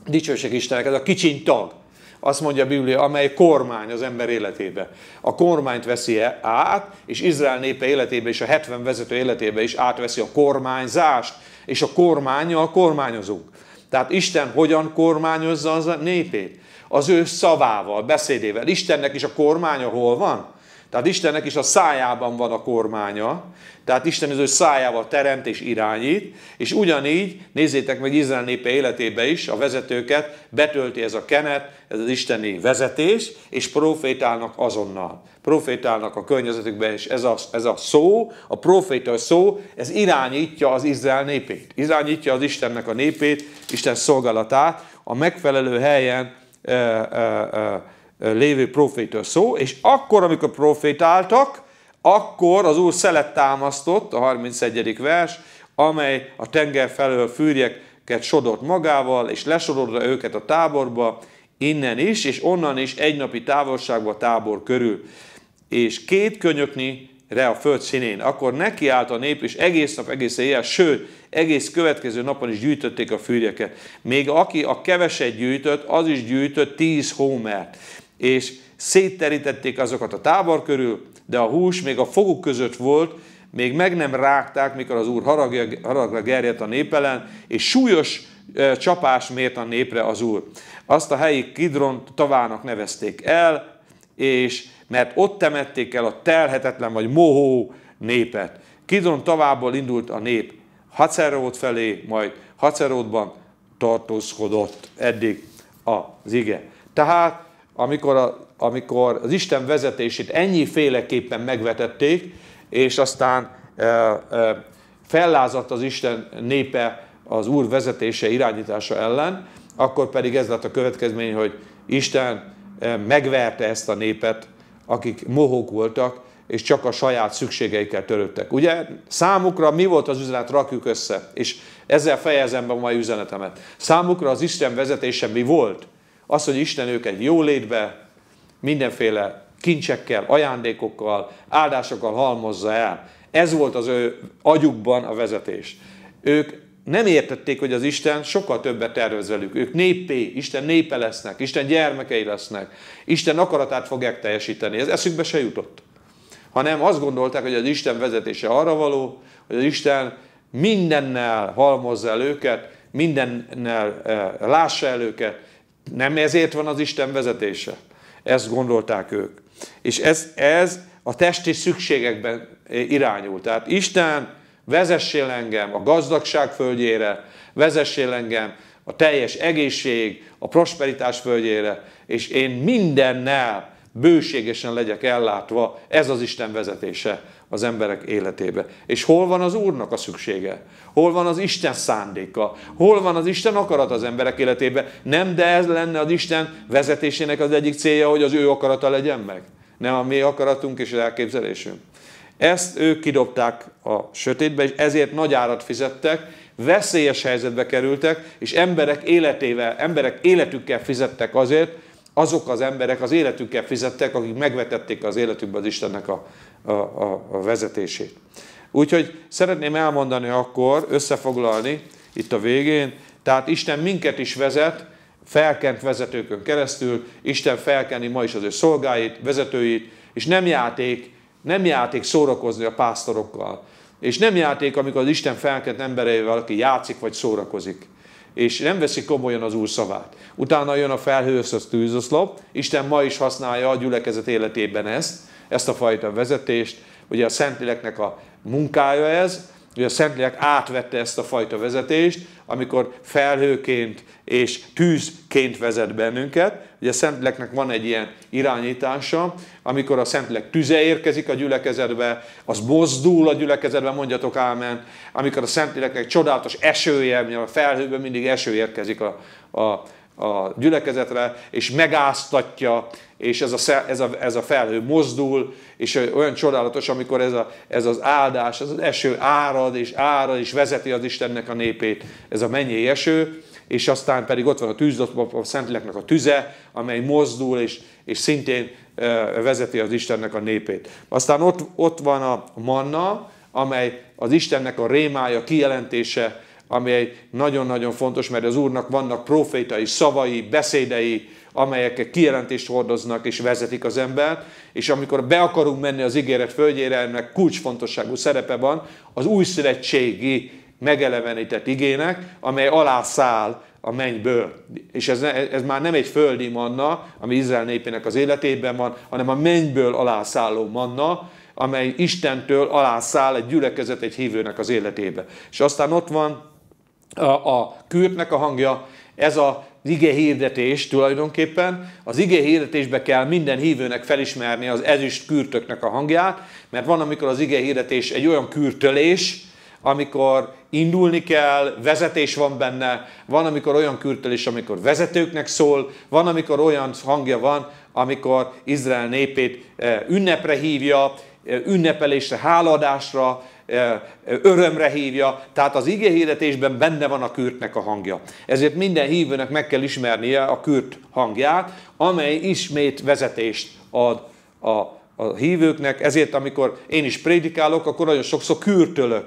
Dicsőség Istennek, ez a kicsi tag. Azt mondja a Biblia, amely kormány az ember életébe. A kormányt veszi -e át, és Izrael népe életébe és a 70 vezető életébe is átveszi a kormányzást, és a kormányjal kormányozunk. Tehát Isten hogyan kormányozza az a népét? Az ő szavával, beszédével. Istennek is a kormánya hol van? Tehát Istennek is a szájában van a kormánya, tehát Isten az ő szájával teremt és irányít, és ugyanígy, nézzétek meg Izrael népe életébe is, a vezetőket betölti ez a kenet, ez az isteni vezetés, és profétálnak azonnal. Profétálnak a környezetükben, és ez a, ez a szó, a proféta szó, ez irányítja az Izrael népét. Irányítja az Istennek a népét, Isten szolgálatát, a megfelelő helyen e, e, e, lévő profétől szó, és akkor, amikor profétáltak, akkor az Úr szelet támasztott, a 31. vers, amely a tenger felől fűrjeket sodort magával, és lesodorta őket a táborba, innen is, és onnan is egy napi távolságba tábor körül. És két könyökni re a föld színén. Akkor nekiállt a nép, és egész nap, egész éjjel, sőt, egész következő napon is gyűjtötték a fűrjeket. Még aki a keveset gyűjtött, az is gyűjtött tíz hómert és szétterítették azokat a tábor körül, de a hús még a foguk között volt, még meg nem rágták, mikor az úr haragja, haragra gerjedt a népelen, és súlyos e, csapás mért a népre az úr. Azt a helyi Kidron tavának nevezték el, és mert ott temették el a telhetetlen vagy mohó népet. Kidron tavából indult a nép Hacerót felé, majd Hacerótban tartózkodott eddig az ige. Tehát amikor, a, amikor az Isten vezetését ennyi féleképpen megvetették, és aztán e, e, fellázadt az Isten népe az Úr vezetése, irányítása ellen, akkor pedig ez lett a következmény, hogy Isten e, megverte ezt a népet, akik mohók voltak, és csak a saját szükségeikkel törődtek. Ugye számukra mi volt az üzenet, rakjuk össze, és ezzel fejezem be a mai üzenetemet. Számukra az Isten vezetése mi volt? Az, hogy Isten őket létbe, mindenféle kincsekkel, ajándékokkal, áldásokkal halmozza el. Ez volt az ő agyukban a vezetés. Ők nem értették, hogy az Isten sokkal többet tervez velük. Ők néppé, Isten népe lesznek, Isten gyermekei lesznek, Isten akaratát fogják teljesíteni. Ez eszükbe se jutott. Hanem azt gondolták, hogy az Isten vezetése arra való, hogy az Isten mindennel halmozza el őket, mindennel eh, lássa el őket, nem ezért van az Isten vezetése. Ezt gondolták ők. És ez, ez a testi szükségekben eh, irányul. Tehát Isten vezessél engem a gazdagság földjére, vezessél engem a teljes egészség, a prosperitás földjére, és én mindennel bőségesen legyek ellátva, ez az Isten vezetése az emberek életébe. És hol van az Úrnak a szüksége? Hol van az Isten szándéka? Hol van az Isten akarat az emberek életébe? Nem, de ez lenne az Isten vezetésének az egyik célja, hogy az ő akarata legyen meg. Nem a mi akaratunk és az elképzelésünk. Ezt ők kidobták a sötétbe, és ezért nagy árat fizettek, veszélyes helyzetbe kerültek, és emberek életével, emberek életükkel fizettek azért, azok az emberek az életükkel fizettek, akik megvetették az életükbe az Istennek a a, a, a vezetését. Úgyhogy szeretném elmondani akkor, összefoglalni itt a végén, tehát Isten minket is vezet, felkent vezetőkön keresztül, Isten felkeni ma is az ő szolgáit, vezetőit, és nem játék, nem játék szórakozni a pásztorokkal. És nem játék, amikor az Isten felkent embereivel, aki játszik vagy szórakozik. És nem veszik komolyan az Úr szavát. Utána jön a felhőszöz tűzoszlop, Isten ma is használja a gyülekezet életében ezt, ezt a fajta vezetést. Ugye a Szentléleknek a munkája ez, hogy a Szentlélek átvette ezt a fajta vezetést, amikor felhőként és tűzként vezet bennünket. Ugye a Szentléleknek van egy ilyen irányítása, amikor a Szentlélek tüze érkezik a gyülekezetbe, az mozdul a gyülekezetbe, mondjatok ámen. Amikor a Szentléleknek csodálatos esője, mert a felhőben mindig eső érkezik a, a a gyülekezetre, és megáztatja, és ez a, ez a, ez a felhő mozdul, és olyan csodálatos, amikor ez, a, ez az áldás, ez az eső árad, és árad, és vezeti az Istennek a népét, ez a mennyi eső, és aztán pedig ott van a tűz, a Szentléleknek a tüze, amely mozdul, és, és szintén vezeti az Istennek a népét. Aztán ott, ott van a manna, amely az Istennek a rémája, kijelentése, ami egy nagyon-nagyon fontos, mert az Úrnak vannak profétai, szavai, beszédei, amelyek kijelentést hordoznak és vezetik az embert, és amikor be akarunk menni az ígéret földjére, ennek kulcsfontosságú szerepe van az új szövetségi megelevenített igének, amely alászáll a mennyből. És ez, ez már nem egy földi manna, ami Izrael népének az életében van, hanem a mennyből alászálló manna, amely Istentől alászáll egy gyülekezet egy hívőnek az életébe. És aztán ott van a, a kürtnek a hangja, ez a ige hirdetés tulajdonképpen. Az ige hirdetésbe kell minden hívőnek felismerni az ezüst kürtöknek a hangját, mert van, amikor az ige hirdetés egy olyan kürtölés, amikor indulni kell, vezetés van benne, van, amikor olyan kürtölés, amikor vezetőknek szól, van, amikor olyan hangja van, amikor Izrael népét eh, ünnepre hívja, eh, ünnepelésre, háladásra, örömre hívja, tehát az igéhirdetésben benne van a kürtnek a hangja. Ezért minden hívőnek meg kell ismernie a kürt hangját, amely ismét vezetést ad a, a hívőknek, ezért amikor én is prédikálok, akkor nagyon sokszor kürtölök,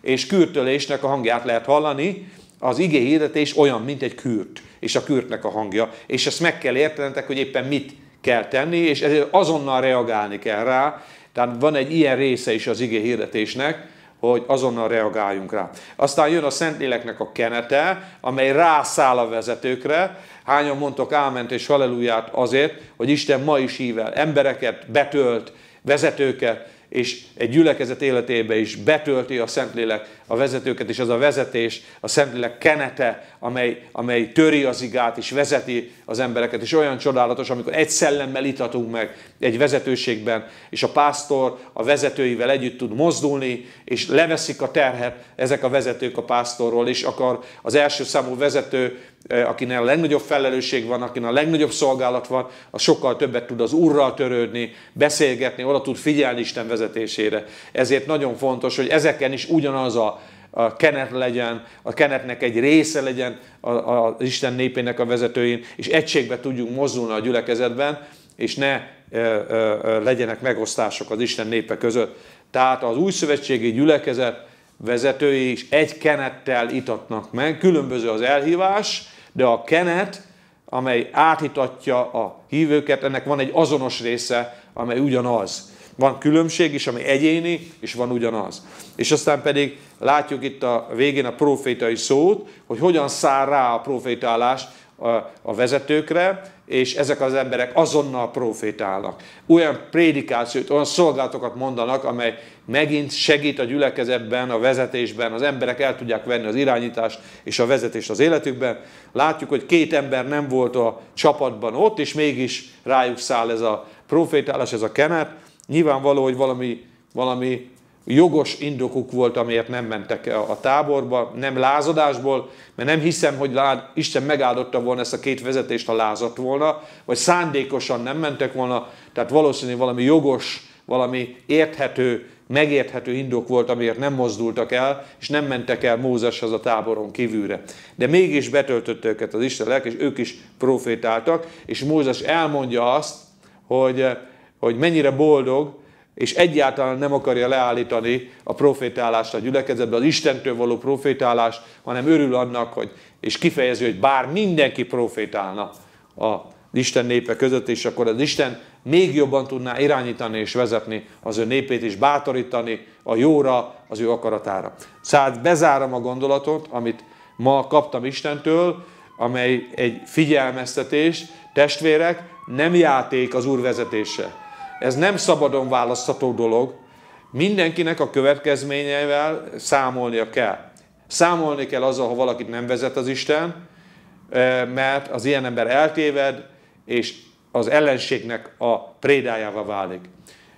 és kürtölésnek a hangját lehet hallani, az igé hirdetés olyan, mint egy kürt, és a kürtnek a hangja, és ezt meg kell értenetek, hogy éppen mit kell tenni, és ezért azonnal reagálni kell rá, tehát van egy ilyen része is az ige hirdetésnek, hogy azonnal reagáljunk rá. Aztán jön a Szentléleknek a kenete, amely rászáll a vezetőkre. Hányan mondtok áment és halleluját azért, hogy Isten ma is hív el embereket, betölt, vezetőket, és egy gyülekezet életébe is betölti a Szentlélek a vezetőket, és az a vezetés, a Szentlélek kenete, amely, amely töri az igát, és vezeti az embereket, és olyan csodálatos, amikor egy szellemmel itatunk meg egy vezetőségben, és a pásztor a vezetőivel együtt tud mozdulni, és leveszik a terhet ezek a vezetők a pásztorról, és akar az első számú vezető, eh, akinek a legnagyobb felelősség van, akinek a legnagyobb szolgálat van, az sokkal többet tud az Úrral törődni, beszélgetni, oda tud figyelni Isten vezetőségére, vezetésére. Ezért nagyon fontos, hogy ezeken is ugyanaz a a kenet legyen, a kenetnek egy része legyen az Isten népének a vezetőin, és egységbe tudjunk mozdulni a gyülekezetben, és ne e, e, legyenek megosztások az Isten népe között. Tehát az új szövetségi gyülekezet vezetői is egy kenettel itatnak meg, különböző az elhívás, de a kenet, amely átítatja a hívőket, ennek van egy azonos része, amely ugyanaz. Van különbség is, ami egyéni, és van ugyanaz. És aztán pedig látjuk itt a végén a profétai szót, hogy hogyan száll rá a profétálás a, a vezetőkre, és ezek az emberek azonnal profétálnak. Olyan prédikációt, olyan szolgálatokat mondanak, amely megint segít a gyülekezetben, a vezetésben, az emberek el tudják venni az irányítást és a vezetést az életükben. Látjuk, hogy két ember nem volt a csapatban ott, és mégis rájuk száll ez a profétálás, ez a kenet. Nyilvánvaló, hogy valami, valami jogos indokuk volt, amiért nem mentek a táborba, nem lázadásból, mert nem hiszem, hogy lád, Isten megáldotta volna ezt a két vezetést, ha lázadt volna, vagy szándékosan nem mentek volna, tehát valószínűleg valami jogos, valami érthető, megérthető indok volt, amiért nem mozdultak el, és nem mentek el Mózeshez a táboron kívülre. De mégis betöltötte őket az Isten lelk, és ők is profétáltak, és Mózes elmondja azt, hogy hogy mennyire boldog, és egyáltalán nem akarja leállítani a profétálást a gyülekezetben, az Istentől való profétálást, hanem örül annak, hogy, és kifejező, hogy bár mindenki profétálna a Isten népe között, és akkor az Isten még jobban tudná irányítani és vezetni az ő népét, és bátorítani a jóra, az ő akaratára. Szóval bezárom a gondolatot, amit ma kaptam Istentől, amely egy figyelmeztetés, testvérek, nem játék az Úr vezetése ez nem szabadon választható dolog, mindenkinek a következményeivel számolnia kell. Számolni kell azzal, ha valakit nem vezet az Isten, eh, mert az ilyen ember eltéved, és az ellenségnek a prédájává válik.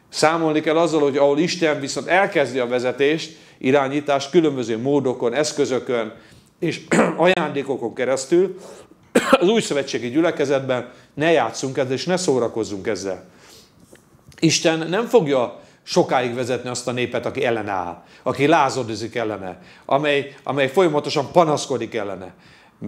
Számolni kell azzal, hogy ahol Isten viszont elkezdi a vezetést, irányítást különböző módokon, eszközökön és ajándékokon keresztül, az új szövetségi gyülekezetben ne játszunk ezzel, és ne szórakozzunk ezzel. Isten nem fogja sokáig vezetni azt a népet, aki ellene áll, aki lázadozik ellene, amely, amely folyamatosan panaszkodik ellene.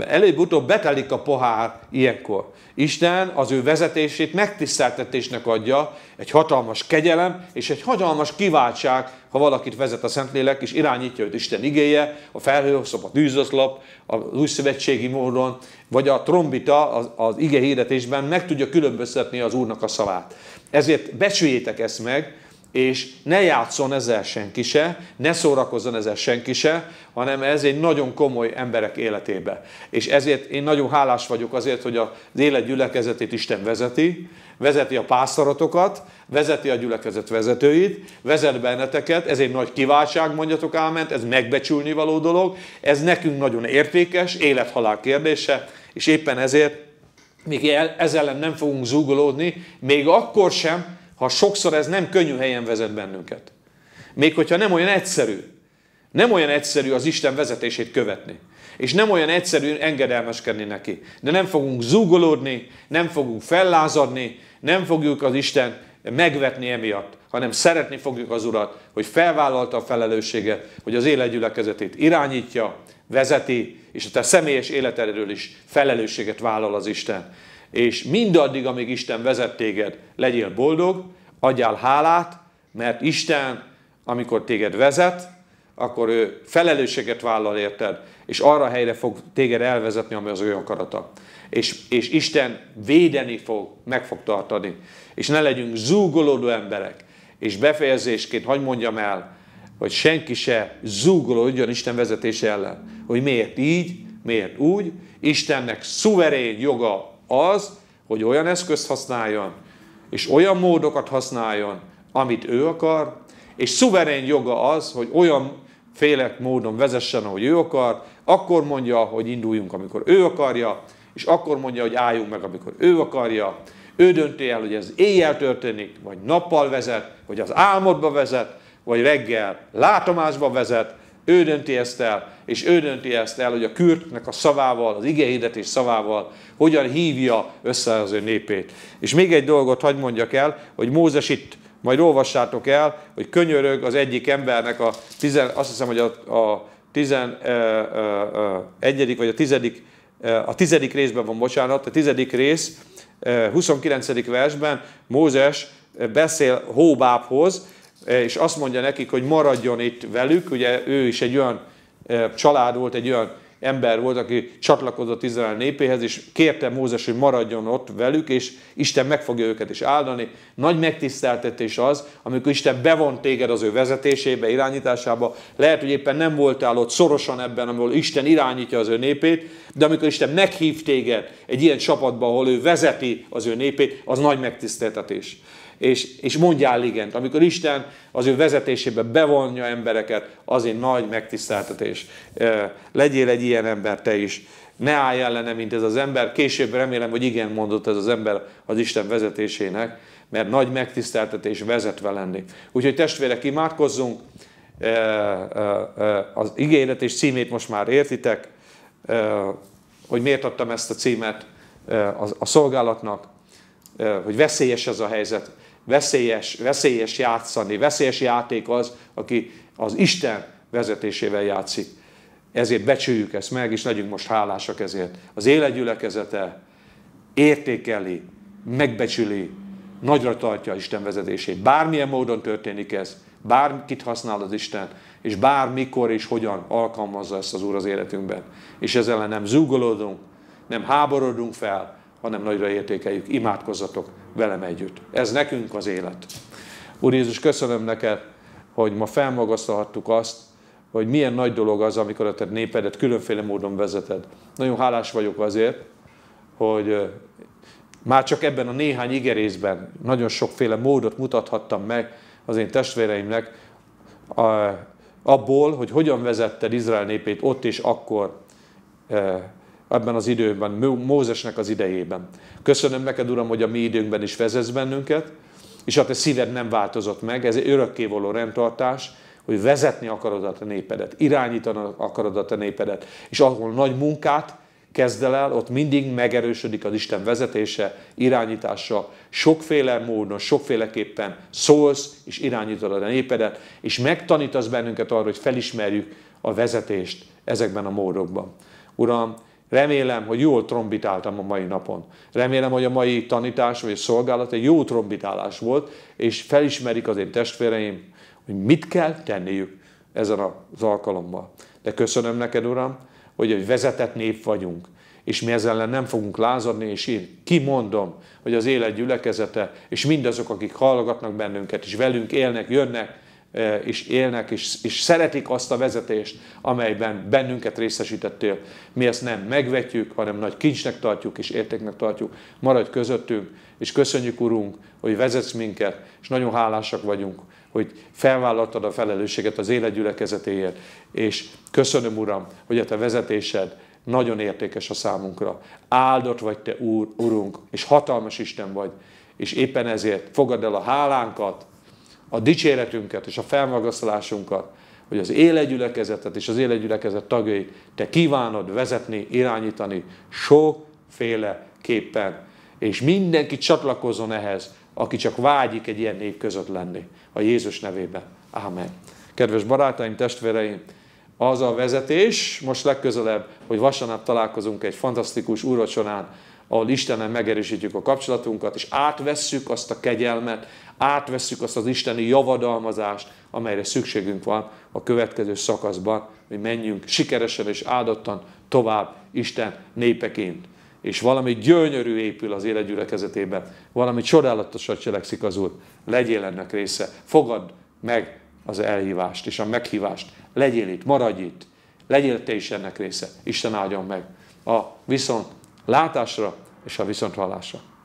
Előbb-utóbb betelik a pohár ilyenkor. Isten az ő vezetését megtiszteltetésnek adja, egy hatalmas kegyelem és egy hatalmas kiváltság, ha valakit vezet a Szentlélek, és irányítja őt Isten igéje, a felhőoszlop, a tűzoszlop, az új szövetségi módon, vagy a trombita az, az ige hirdetésben meg tudja különböztetni az Úrnak a szavát. Ezért becsüljétek ezt meg, és ne játszon ezzel senki se, ne szórakozzon ezzel senki se, hanem ez egy nagyon komoly emberek életébe. És ezért én nagyon hálás vagyok azért, hogy az élet gyülekezetét Isten vezeti, vezeti a pásztorotokat, vezeti a gyülekezet vezetőit, vezet benneteket, ez egy nagy kiváltság, mondjatok áment, ez megbecsülni való dolog, ez nekünk nagyon értékes, élethalál kérdése, és éppen ezért még ezzel ellen nem fogunk zúgolódni, még akkor sem, ha sokszor ez nem könnyű helyen vezet bennünket. Még hogyha nem olyan egyszerű. Nem olyan egyszerű az Isten vezetését követni. És nem olyan egyszerű engedelmeskedni neki. De nem fogunk zúgolódni, nem fogunk fellázadni, nem fogjuk az Isten megvetni emiatt, hanem szeretni fogjuk az Urat, hogy felvállalta a felelősséget, hogy az életgyülekezetét irányítja, vezeti, és a te személyes életedről is felelősséget vállal az Isten és mindaddig, amíg Isten vezet téged, legyél boldog, adjál hálát, mert Isten, amikor téged vezet, akkor ő felelősséget vállal érted, és arra helyre fog téged elvezetni, ami az ő akarata. És, és Isten védeni fog, meg fog tartani. És ne legyünk zúgolódó emberek. És befejezésként, hagyd mondjam el, hogy senki se zúgolódjon Isten vezetése ellen. Hogy miért így, miért úgy. Istennek szuverén joga az, hogy olyan eszközt használjon, és olyan módokat használjon, amit ő akar, és szuverén joga az, hogy olyan félek módon vezessen, ahogy ő akar, akkor mondja, hogy induljunk, amikor ő akarja, és akkor mondja, hogy álljunk meg, amikor ő akarja. Ő dönti el, hogy ez éjjel történik, vagy nappal vezet, vagy az álmodba vezet, vagy reggel látomásba vezet, ő dönti ezt el, és ő dönti ezt el, hogy a kürtnek a szavával, az igehirdetés szavával hogyan hívja össze az ő népét. És még egy dolgot hagyd mondjak el, hogy Mózes itt, majd olvassátok el, hogy könyörög az egyik embernek a, tizen, azt hiszem, hogy a, a tizen, e, e, egyedik, vagy a tizedik, a tizedik részben van, bocsánat, a tizedik rész, 29. versben Mózes beszél Hóbábhoz, Eh, és azt mondja nekik, hogy maradjon itt velük, ugye ő is egy olyan eh, család volt, egy olyan ember volt, aki csatlakozott Izrael népéhez, és kérte Mózes, hogy maradjon ott velük, és Isten meg fogja őket is áldani. Nagy megtiszteltetés az, amikor Isten bevon téged az ő vezetésébe, irányításába. Lehet, hogy éppen nem voltál ott szorosan ebben, ahol Isten irányítja az ő népét, de amikor Isten meghív téged egy ilyen csapatba, ahol ő vezeti az ő népét, az nagy megtiszteltetés és, és mondjál igent. Amikor Isten az ő vezetésébe bevonja embereket, az egy nagy megtiszteltetés. Legyél egy ilyen ember te is. Ne állj ellene, mint ez az ember. Később remélem, hogy igen mondott ez az ember az Isten vezetésének, mert nagy megtiszteltetés vezetve lenni. Úgyhogy testvérek, imádkozzunk. Az igélet és címét most már értitek, hogy miért adtam ezt a címet a szolgálatnak hogy veszélyes ez a helyzet, veszélyes, veszélyes játszani, veszélyes játék az, aki az Isten vezetésével játszik. Ezért becsüljük ezt meg, és legyünk most hálásak ezért. Az életgyülekezete értékeli, megbecsüli, nagyra tartja Isten vezetését. Bármilyen módon történik ez, bárkit használ az Isten, és bármikor és hogyan alkalmazza ezt az Úr az életünkben. És ezzel nem zúgolódunk, nem háborodunk fel, hanem nagyra értékeljük. Imádkozzatok velem együtt. Ez nekünk az élet. Úr Jézus, köszönöm neked, hogy ma felmagasztalhattuk azt, hogy milyen nagy dolog az, amikor a te népedet különféle módon vezeted. Nagyon hálás vagyok azért, hogy már csak ebben a néhány igerészben nagyon sokféle módot mutathattam meg az én testvéreimnek abból, hogy hogyan vezetted Izrael népét ott és akkor ebben az időben, Mózesnek az idejében. Köszönöm neked, Uram, hogy a mi időnkben is vezetsz bennünket, és a te szíved nem változott meg, ez egy való rendtartás, hogy vezetni akarod a te népedet, irányítani akarod a te népedet, és ahol nagy munkát kezdel el, ott mindig megerősödik az Isten vezetése, irányítása, sokféle módon, sokféleképpen szólsz és irányítod a népedet, és megtanítasz bennünket arra, hogy felismerjük a vezetést ezekben a módokban. Uram, Remélem, hogy jól trombitáltam a mai napon. Remélem, hogy a mai tanítás vagy szolgálat egy jó trombitálás volt, és felismerik az én testvéreim, hogy mit kell tenniük ezen az alkalommal. De köszönöm neked, Uram, hogy egy vezetett nép vagyunk, és mi ezzel nem fogunk lázadni, és én kimondom, hogy az élet gyülekezete, és mindazok, akik hallgatnak bennünket, és velünk élnek, jönnek, és élnek, és, és szeretik azt a vezetést, amelyben bennünket részesítettél. Mi ezt nem megvetjük, hanem nagy kincsnek tartjuk és értéknek tartjuk. Maradj közöttünk, és köszönjük, Urunk, hogy vezetsz minket, és nagyon hálásak vagyunk, hogy felvállaltad a felelősséget az életgyülekezetéért, és köszönöm, Uram, hogy a te vezetésed nagyon értékes a számunkra. Áldott vagy te, Úr, Urunk, és hatalmas Isten vagy, és éppen ezért fogad el a hálánkat, a dicséretünket és a felmagasztalásunkat, hogy az élegyülekezetet és az élegyülekezet tagjai te kívánod vezetni, irányítani sokféleképpen. És mindenki csatlakozzon ehhez, aki csak vágyik egy ilyen nép között lenni. A Jézus nevében. Ámen. Kedves barátaim, testvéreim, az a vezetés, most legközelebb, hogy vasárnap találkozunk egy fantasztikus úrocsonán, ahol Istenen megerősítjük a kapcsolatunkat, és átvesszük azt a kegyelmet, átvesszük azt az isteni javadalmazást, amelyre szükségünk van a következő szakaszban, hogy menjünk sikeresen és áldottan tovább Isten népeként. És valami gyönyörű épül az életgyülekezetében, valami csodálatosat cselekszik az Úr. Legyél ennek része, fogadd meg az elhívást és a meghívást. Legyél itt, maradj itt, legyél te is ennek része. Isten áldjon meg. A viszont látásra és a viszonthallásra.